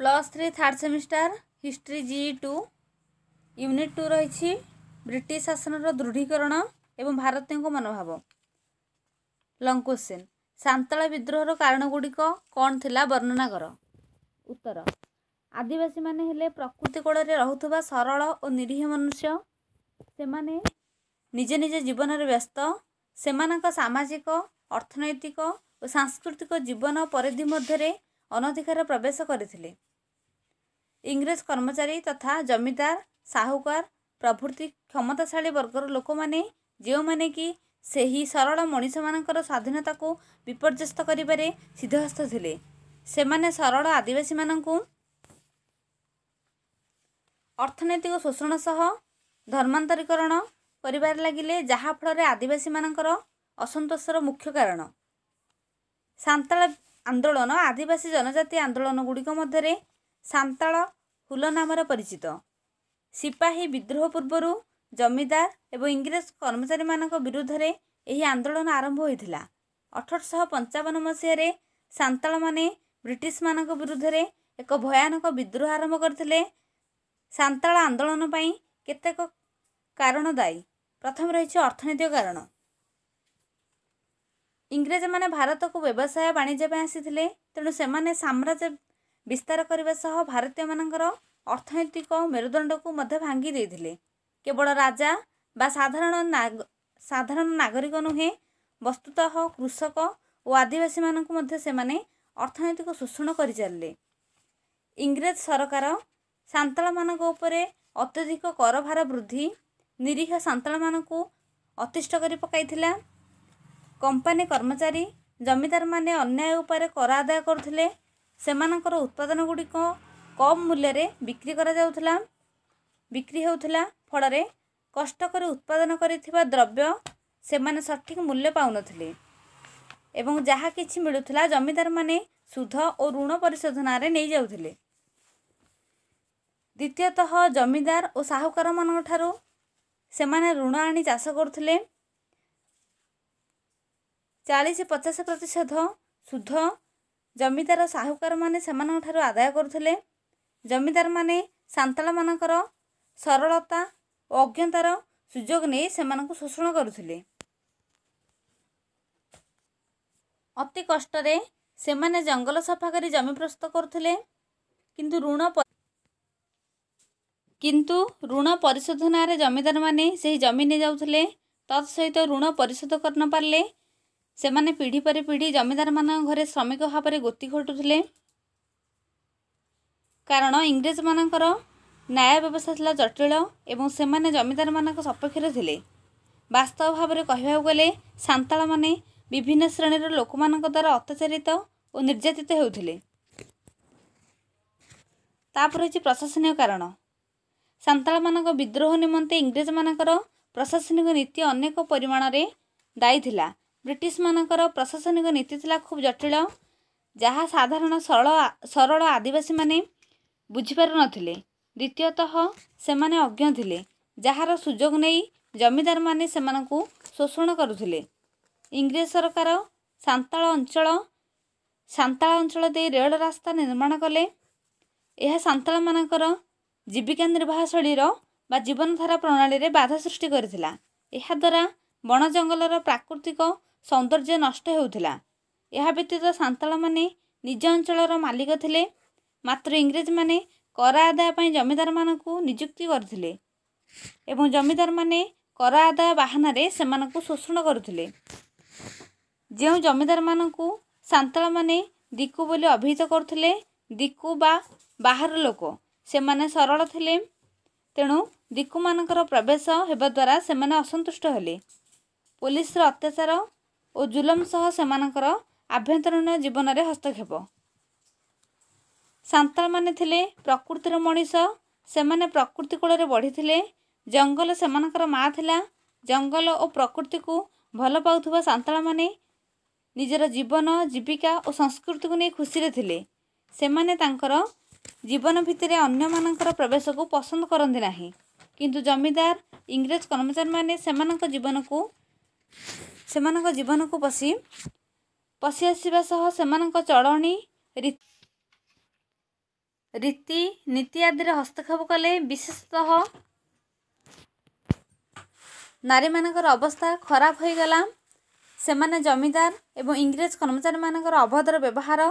plus three third semester history G two unit two ରହିଛି British ଶାସନର ଦୃଢ଼ୀକରଣ ଏବଂ ଭାରତୀୟଙ୍କ ମନୋଭାବ ଲଙ୍ଗ କୋଶ୍ଚିନ୍ ସାନ୍ତାଳ ବିଦ୍ରୋହର କାରଣଗୁଡ଼ିକ କ'ଣ ଥିଲା ବର୍ଣ୍ଣନା କର ଉତ୍ତର ଆଦିବାସୀମାନେ ହେଲେ ପ୍ରକୃତି କୋଳରେ ରହୁଥିବା ସରଳ ଓ ନିରୀହ ମନୁଷ୍ୟ ସେମାନେ ନିଜ ନିଜ ଜୀବନରେ ବ୍ୟସ୍ତ ସେମାନଙ୍କ ସାମାଜିକ ଅର୍ଥନୈତିକ ଓ ସାଂସ୍କୃତିକ ଜୀବନ ପରିଧି ମଧ୍ୟରେ ଅନଧିକାର ପ୍ରବେଶ କରିଥିଲେ ଇଂରେଜ କର୍ମଚାରୀ ତଥା ଜମିଦାର ସାହୁକାର ପ୍ରଭୃତି କ୍ଷମତାଶାଳୀ ବର୍ଗର ଲୋକମାନେ ଯେଉଁମାନେ କି ସେହି ସରଳ ମଣିଷମାନଙ୍କର ସ୍ୱାଧୀନତାକୁ ବିପର୍ଯ୍ୟସ୍ତ କରିବାରେ ସିଦ୍ଧହସ୍ତ ଥିଲେ ସେମାନେ ସରଳ ଆଦିବାସୀମାନଙ୍କୁ ଅର୍ଥନୈତିକ ଶୋଷଣ ସହ ଧର୍ମାନ୍ତରୀକରଣ କରିବାରେ ଲାଗିଲେ ଯାହାଫଳରେ ଆଦିବାସୀମାନଙ୍କର ଅସନ୍ତୋଷର ମୁଖ୍ୟ କାରଣ ସାନ୍ତାଳ ଆନ୍ଦୋଳନ ଆଦିବାସୀ ଜନଜାତି ଆନ୍ଦୋଳନ ଗୁଡ଼ିକ ମଧ୍ୟରେ ସାନ୍ତାଳ ଫୁଲ ନାମରେ ପରିଚିତ ସିପାହୀ ବିଦ୍ରୋହ ପୂର୍ବରୁ ଜମିଦାର ଏବଂ ଇଂରେଜ କର୍ମଚାରୀମାନଙ୍କ ବିରୁଦ୍ଧରେ ଏହି ଆନ୍ଦୋଳନ ଆରମ୍ଭ ହୋଇଥିଲା ଅଠରଶହ ପଞ୍ଚାବନ ମସିହାରେ ସାନ୍ତାଳମାନେ ବ୍ରିଟିଶମାନଙ୍କ ବିରୁଦ୍ଧରେ ଏକ ଭୟାନକ ବିଦ୍ରୋହ ଆରମ୍ଭ କରିଥିଲେ ସାନ୍ତାଳ ଆନ୍ଦୋଳନ ପାଇଁ କେତେକ କାରଣ ଦାୟୀ ପ୍ରଥମ ରହିଛି ଅର୍ଥନୈତିକ କାରଣ ଇଂରେଜମାନେ ଭାରତକୁ ବ୍ୟବସାୟ ବାଣିଜ୍ୟ ପାଇଁ ଆସିଥିଲେ ତେଣୁ ସେମାନେ ସାମ୍ରାଜ୍ୟ ବିସ୍ତାର କରିବା ସହ ଭାରତୀୟମାନଙ୍କର ଅର୍ଥନୈତିକ ମେରୁଦଣ୍ଡକୁ ମଧ୍ୟ ଭାଙ୍ଗି ଦେଇଥିଲେ କେବଳ ରାଜା ବା ସାଧାରଣ ସାଧାରଣ ନାଗରିକ ନୁହେଁ ବସ୍ତୁତଃ କୃଷକ ଓ ଆଦିବାସୀମାନଙ୍କୁ ମଧ୍ୟ ସେମାନେ ଅର୍ଥନୈତିକ ଶୋଷଣ କରିଚାଲିଲେ ଇଂରେଜ ସରକାର ସାନ୍ତାଳମାନଙ୍କ ଉପରେ ଅତ୍ୟଧିକ କରଭାର ବୃଦ୍ଧି ନିରୀହ ସାନ୍ତାଳମାନଙ୍କୁ ଅତିଷ୍ଠ କରି ପକାଇଥିଲା କମ୍ପାନୀ କର୍ମଚାରୀ ଜମିଦାରମାନେ ଅନ୍ୟାୟ ଉପରେ କର ଆଦାୟ କରୁଥିଲେ ସେମାନଙ୍କର ଉତ୍ପାଦନ ଗୁଡ଼ିକ କମ୍ ମୂଲ୍ୟରେ ବିକ୍ରି କରାଯାଉଥିଲା ବିକ୍ରି ହେଉଥିଲା ଫଳରେ କଷ୍ଟକରି ଉତ୍ପାଦନ କରିଥିବା ଦ୍ରବ୍ୟ ସେମାନେ ସଠିକ୍ ମୂଲ୍ୟ ପାଉନଥିଲେ ଏବଂ ଯାହା କିଛି ମିଳୁଥିଲା ଜମିଦାରମାନେ ସୁଧ ଓ ଋଣ ପରିଶୋଧନାରେ ନେଇଯାଉଥିଲେ ଦ୍ୱିତୀୟତଃ ଜମିଦାର ଓ ସାହୁକାରମାନଙ୍କ ଠାରୁ ସେମାନେ ଋଣ ଆଣି ଚାଷ କରୁଥିଲେ ଚାଳିଶ ପଚାଶ ପ୍ରତିଶତ ସୁଧ ଜମିଦାର ସାହୁକାରମାନେ ସେମାନଙ୍କଠାରୁ ଆଦାୟ କରୁଥିଲେ ଜମିଦାରମାନେ ସାନ୍ତାଳମାନଙ୍କର ସରଳତା ଓ ଅଜ୍ଞତାର ସୁଯୋଗ ନେଇ ସେମାନଙ୍କୁ ଶୋଷଣ କରୁଥିଲେ ଅତି କଷ୍ଟରେ ସେମାନେ ଜଙ୍ଗଲ ସଫା କରି ଜମି ପ୍ରସ୍ତୁତ କରୁଥିଲେ କିନ୍ତୁ ଋଣ କିନ୍ତୁ ଋଣ ପରିଶୋଧନାରେ ଜମିଦାରମାନେ ସେହି ଜମି ନେଇଯାଉଥିଲେ ତତ୍ ସହିତ ଋଣ ପରିଶୋଧ କରିନପାରିଲେ ସେମାନେ ପିଢ଼ି ପରେ ପିଢ଼ି ଜମିଦାରମାନଙ୍କ ଘରେ ଶ୍ରମିକ ଭାବରେ ଗତି ଘଟୁଥିଲେ କାରଣ ଇଂରେଜମାନଙ୍କର ନ୍ୟାୟ ବ୍ୟବସ୍ଥା ଥିଲା ଜଟିଳ ଏବଂ ସେମାନେ ଜମିଦାରମାନଙ୍କ ସପକ୍ଷରେ ଥିଲେ ବାସ୍ତବ ଭାବରେ କହିବାକୁ ଗଲେ ସାନ୍ତାଳମାନେ ବିଭିନ୍ନ ଶ୍ରେଣୀର ଲୋକମାନଙ୍କ ଦ୍ୱାରା ଅତ୍ୟାଚାରିତ ଓ ନିର୍ଯାତିତ ହେଉଥିଲେ ତାପରେ ହେଉଛି ପ୍ରଶାସନିକ କାରଣ ସାନ୍ତାଳମାନଙ୍କ ବିଦ୍ରୋହ ନିମନ୍ତେ ଇଂରେଜମାନଙ୍କର ପ୍ରଶାସନିକ ନୀତି ଅନେକ ପରିମାଣରେ ଦାୟୀ ଥିଲା ବ୍ରିଟିଶମାନଙ୍କର ପ୍ରଶାସନିକ ନୀତି ଥିଲା ଖୁବ୍ ଜଟିଳ ଯାହା ସାଧାରଣ ସରଳ ସରଳ ଆଦିବାସୀମାନେ ବୁଝିପାରୁନଥିଲେ ଦ୍ୱିତୀୟତଃ ସେମାନେ ଅଜ୍ଞ ଥିଲେ ଯାହାର ସୁଯୋଗ ନେଇ ଜମିଦାରମାନେ ସେମାନଙ୍କୁ ଶୋଷଣ କରୁଥିଲେ ଇଂରେଜ ସରକାର ସାନ୍ତାଳ ଅଞ୍ଚଳ ସାନ୍ତାଳ ଅଞ୍ଚଳ ଦେଇ ରେଳ ରାସ୍ତା ନିର୍ମାଣ କଲେ ଏହା ସାନ୍ତାଳମାନଙ୍କର ଜୀବିକା ନିର୍ବାହ ଶୈଳୀର ବା ଜୀବନଧାରା ପ୍ରଣାଳୀରେ ବାଧା ସୃଷ୍ଟି କରିଥିଲା ଏହାଦ୍ୱାରା ବଣ ଜଙ୍ଗଲର ପ୍ରାକୃତିକ ସୌନ୍ଦର୍ଯ୍ୟ ନଷ୍ଟ ହେଉଥିଲା ଏହା ବ୍ୟତୀତ ସାନ୍ତାଳମାନେ ନିଜ ଅଞ୍ଚଳର ମାଲିକ ଥିଲେ ମାତ୍ର ଇଂରେଜମାନେ କର ଆଦାୟ ପାଇଁ ଜମିଦାରମାନଙ୍କୁ ନିଯୁକ୍ତି କରିଥିଲେ ଏବଂ ଜମିଦାରମାନେ କର ଆଦାୟ ବାହାନାରେ ସେମାନଙ୍କୁ ଶୋଷଣ କରୁଥିଲେ ଯେଉଁ ଜମିଦାରମାନଙ୍କୁ ସାନ୍ତାଳମାନେ ଦିକୁ ବୋଲି ଅଭିହିତ କରୁଥିଲେ ଦିକୁ ବା ବାହାର ଲୋକ ସେମାନେ ସରଳ ଥିଲେ ତେଣୁ ଦିକୁମାନଙ୍କର ପ୍ରବେଶ ହେବା ଦ୍ୱାରା ସେମାନେ ଅସନ୍ତୁଷ୍ଟ ହେଲେ ପୋଲିସର ଅତ୍ୟାଚାର ଓ ଜୁଲମ ସହ ସେମାନଙ୍କର ଆଭ୍ୟନ୍ତରୀଣ ଜୀବନରେ ହସ୍ତକ୍ଷେପ ସାନ୍ତାଳମାନେ ଥିଲେ ପ୍ରକୃତିର ମଣିଷ ସେମାନେ ପ୍ରକୃତି କୂଳରେ ବଢ଼ିଥିଲେ ଜଙ୍ଗଲ ସେମାନଙ୍କର ମାଆ ଥିଲା ଜଙ୍ଗଲ ଓ ପ୍ରକୃତିକୁ ଭଲ ପାଉଥିବା ସାନ୍ତାଳମାନେ ନିଜର ଜୀବନ ଜୀବିକା ଓ ସଂସ୍କୃତିକୁ ନେଇ ଖୁସିରେ ଥିଲେ ସେମାନେ ତାଙ୍କର ଜୀବନ ଭିତରେ ଅନ୍ୟମାନଙ୍କର ପ୍ରବେଶକୁ ପସନ୍ଦ କରନ୍ତି ନାହିଁ କିନ୍ତୁ ଜମିଦାର ଇଂରେଜ କର୍ମଚାରୀମାନେ ସେମାନଙ୍କ ଜୀବନକୁ ସେମାନଙ୍କ ଜୀବନକୁ ପଶି ପଶି ଆସିବା ସହ ସେମାନଙ୍କ ଚଳଣି ରୀତି ନୀତି ଆଦିରେ ହସ୍ତକ୍ଷେପ କଲେ ବିଶେଷତଃ ନାରୀମାନଙ୍କର ଅବସ୍ଥା ଖରାପ ହୋଇଗଲା ସେମାନେ ଜମିଦାର ଏବଂ ଇଂରେଜ କର୍ମଚାରୀମାନଙ୍କର ଅଭଦ୍ର ବ୍ୟବହାର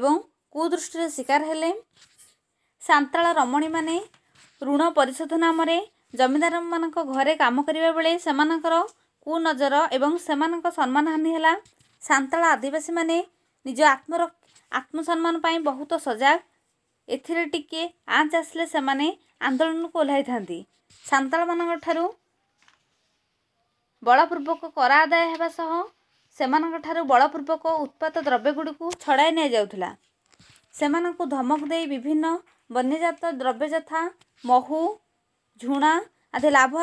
ଏବଂ କୁଦୃଷ୍ଟିର ଶିକାର ହେଲେ ସାନ୍ତାଳ ରମଣୀମାନେ ଋଣ ପରିଶୋଧ ନାମରେ ଜମିଦାରମାନଙ୍କ ଘରେ କାମ କରିବା ବେଳେ ସେମାନଙ୍କର କୁନଜର ଏବଂ ସେମାନଙ୍କ ସମ୍ମାନହାନି ହେଲା ସାନ୍ତାଳ ଆଦିବାସୀମାନେ ନିଜ ଆତ୍ମର ଆତ୍ମସମ୍ମାନ ପାଇଁ ବହୁତ ସଜାଗ ଏଥିରେ ଟିକିଏ ଆଞ୍ଚ ଆସିଲେ ସେମାନେ ଆନ୍ଦୋଳନକୁ ଓହ୍ଲାଇଥାନ୍ତି ସାନ୍ତାଳମାନଙ୍କ ଠାରୁ ବଳପୂର୍ବକ କରା ଆଦାୟ ହେବା ସହ ସେମାନଙ୍କ ଠାରୁ ବଳପୂର୍ବକ ଉତ୍ପାଦ ଦ୍ରବ୍ୟଗୁଡ଼ିକୁ ଛଡ଼ାଇ ନିଆଯାଉଥିଲା ସେମାନଙ୍କୁ ଧମକ ଦେଇ ବିଭିନ୍ନ ବନ୍ୟଜାତ ଦ୍ରବ୍ୟ ଯଥା ମହୁ ଝୁଣା ଆଦି ଲାଭ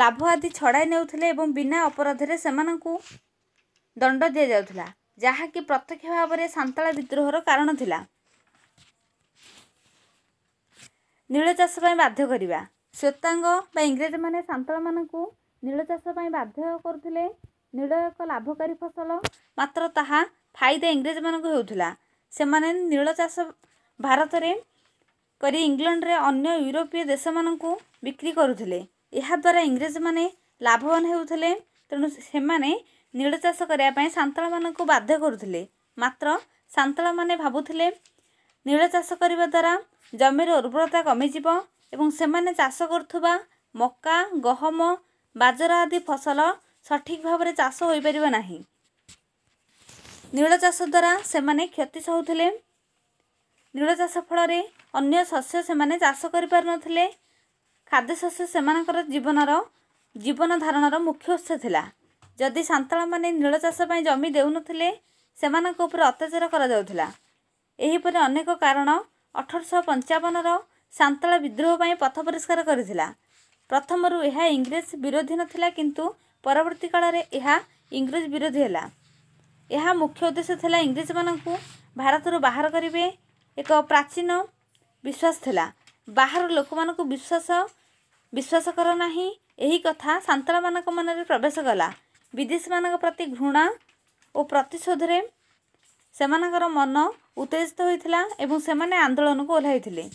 ଲାଭ ଆଦି ଛଡ଼ାଇ ନେଉଥିଲେ ଏବଂ ବିନା ଅପରାଧରେ ସେମାନଙ୍କୁ ଦଣ୍ଡ ଦିଆଯାଉଥିଲା ଯାହାକି ପ୍ରତ୍ୟକ୍ଷ ଭାବରେ ସାନ୍ତାଳ ବିଦ୍ରୋହର କାରଣ ଥିଲା ନୀଳ ଚାଷ ପାଇଁ ବାଧ୍ୟ କରିବା ଶ୍ୱେତାଙ୍ଗ ବା ଇଂରେଜମାନେ ସାନ୍ତାଳମାନଙ୍କୁ ନୀଳ ଚାଷ ପାଇଁ ବାଧ୍ୟ କରୁଥିଲେ ନୀଳ ଏକ ଲାଭକାରୀ ଫସଲ ମାତ୍ର ତାହା ଫାଇଦା ଇଂରେଜମାନଙ୍କୁ ହେଉଥିଲା ସେମାନେ ନୀଳ ଚାଷ ଭାରତରେ କରି ଇଂଲଣ୍ଡରେ ଅନ୍ୟ ୟୁରୋପୀୟ ଦେଶମାନଙ୍କୁ ବିକ୍ରି କରୁଥିଲେ ଏହାଦ୍ୱାରା ଇଂରେଜମାନେ ଲାଭବାନ ହେଉଥିଲେ ତେଣୁ ସେମାନେ ନୀଳ ଚାଷ କରିବା ପାଇଁ ସାନ୍ତାଳମାନଙ୍କୁ ବାଧ୍ୟ କରୁଥିଲେ ମାତ୍ର ସାନ୍ତାଳମାନେ ଭାବୁଥିଲେ ନୀଳ ଚାଷ କରିବା ଦ୍ୱାରା ଜମିର ଉର୍ବରତା କମିଯିବ ଏବଂ ସେମାନେ ଚାଷ କରୁଥିବା ମକା ଗହମ ବାଜରା ଆଦି ଫସଲ ସଠିକ୍ ଭାବରେ ଚାଷ ହୋଇପାରିବ ନାହିଁ ନୀଳ ଚାଷ ଦ୍ୱାରା ସେମାନେ କ୍ଷତି ସହୁଥିଲେ ନୀଳ ଚାଷ ଫଳରେ ଅନ୍ୟ ଶସ୍ୟ ସେମାନେ ଚାଷ କରିପାରୁନଥିଲେ ଖାଦ୍ୟଶସ୍ୟ ସେମାନଙ୍କର ଜୀବନର ଜୀବନ ଧାରଣର ମୁଖ୍ୟ ଉତ୍ସ ଥିଲା ଯଦି ସାନ୍ତାଳମାନେ ନୀଳ ଚାଷ ପାଇଁ ଜମି ଦେଉନଥିଲେ ସେମାନଙ୍କ ଉପରେ ଅତ୍ୟାଚାର କରାଯାଉଥିଲା ଏହିପରି ଅନେକ କାରଣ ଅଠରଶହ ପଞ୍ଚାବନର ସାନ୍ତାଳ ବିଦ୍ରୋହ ପାଇଁ ପଥ ପରିଷ୍କାର କରିଥିଲା ପ୍ରଥମରୁ ଏହା ଇଂରେଜ ବିରୋଧୀ ନଥିଲା କିନ୍ତୁ ପରବର୍ତ୍ତୀ କାଳରେ ଏହା ଇଂରେଜ ବିରୋଧୀ ହେଲା ଏହା ମୁଖ୍ୟ ଉଦ୍ଦେଶ୍ୟ ଥିଲା ଇଂରେଜମାନଙ୍କୁ ଭାରତରୁ ବାହାର କରିବେ ଏକ ପ୍ରାଚୀନ ବିଶ୍ୱାସ ଥିଲା ବାହାର ଲୋକମାନଙ୍କୁ ବିଶ୍ୱାସ ବିଶ୍ୱାସ କର ନାହିଁ ଏହି କଥା ସାନ୍ତାଳମାନଙ୍କ ମନରେ ପ୍ରବେଶ କଲା ବିଦେଶୀମାନଙ୍କ ପ୍ରତି ଘୃଣା ଓ ପ୍ରତିଶୋଧରେ ସେମାନଙ୍କର ମନ ଉତ୍ତେଜିତ ହୋଇଥିଲା ଏବଂ ସେମାନେ ଆନ୍ଦୋଳନକୁ ଓହ୍ଲାଇଥିଲେ